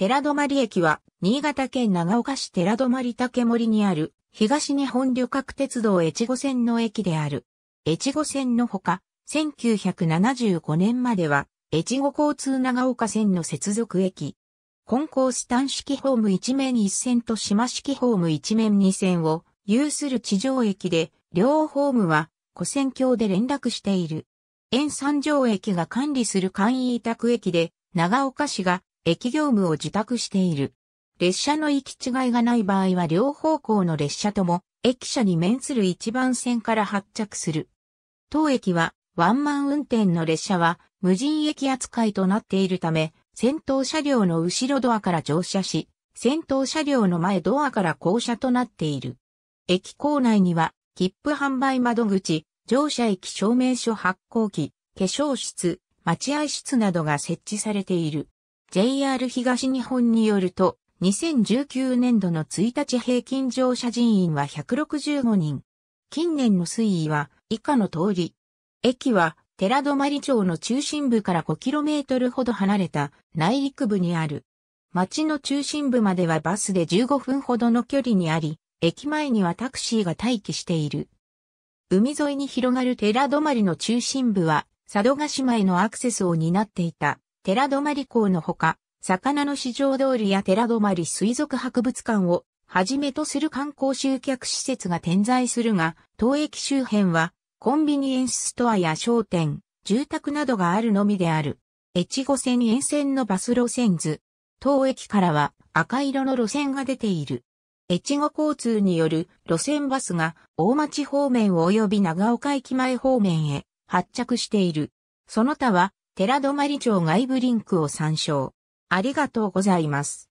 寺泊駅は、新潟県長岡市寺泊竹森にある、東日本旅客鉄道越後線の駅である。越後線のほか、1975年までは、越後交通長岡線の接続駅。コンコース単式ホーム1面1線と島式ホーム1面2線を有する地上駅で、両ホームは古線橋で連絡している。沿三条駅が管理する簡易委託駅で、長岡市が駅業務を自宅している。列車の行き違いがない場合は両方向の列車とも、駅舎に面する一番線から発着する。当駅は、ワンマン運転の列車は、無人駅扱いとなっているため、先頭車両の後ろドアから乗車し、先頭車両の前ドアから降車となっている。駅構内には、切符販売窓口、乗車駅証明書発行機、化粧室、待合室などが設置されている。JR 東日本によると、2019年度の1日平均乗車人員は165人。近年の推移は以下の通り。駅は寺泊町の中心部から 5km ほど離れた内陸部にある。町の中心部まではバスで15分ほどの距離にあり、駅前にはタクシーが待機している。海沿いに広がる寺泊の中心部は佐渡島へのアクセスを担っていた寺泊港のほか、魚の市場通りや寺泊水族博物館をはじめとする観光集客施設が点在するが、当駅周辺はコンビニエンスストアや商店、住宅などがあるのみである。越後線沿線のバス路線図。当駅からは赤色の路線が出ている。越後交通による路線バスが大町方面及び長岡駅前方面へ発着している。その他は寺泊町外部リンクを参照。ありがとうございます。